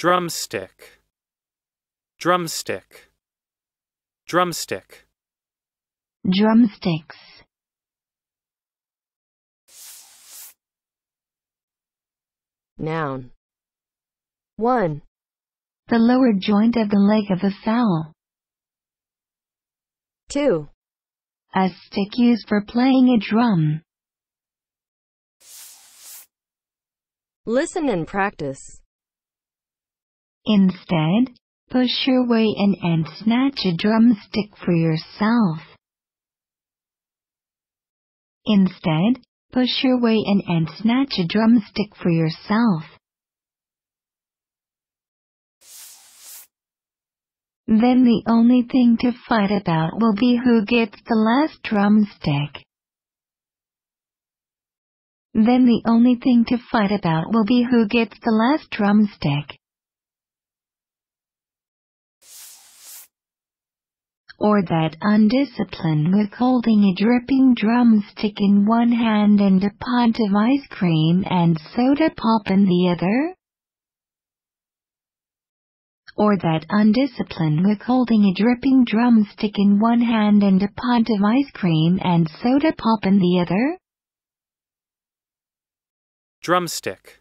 drumstick drumstick drumstick drumsticks noun 1 the lower joint of the leg of a fowl 2 a stick used for playing a drum listen and practice Instead, push your way in and snatch a drumstick for yourself. Instead, push your way in and snatch a drumstick for yourself. Then the only thing to fight about will be who gets the last drumstick. Then the only thing to fight about will be who gets the last drumstick. or that undisciplined with holding a dripping drumstick in one hand and a pint of ice cream and soda pop in the other? Or that undisciplined with holding a dripping drumstick in one hand and a pint of ice cream and soda pop in the other? Drumstick.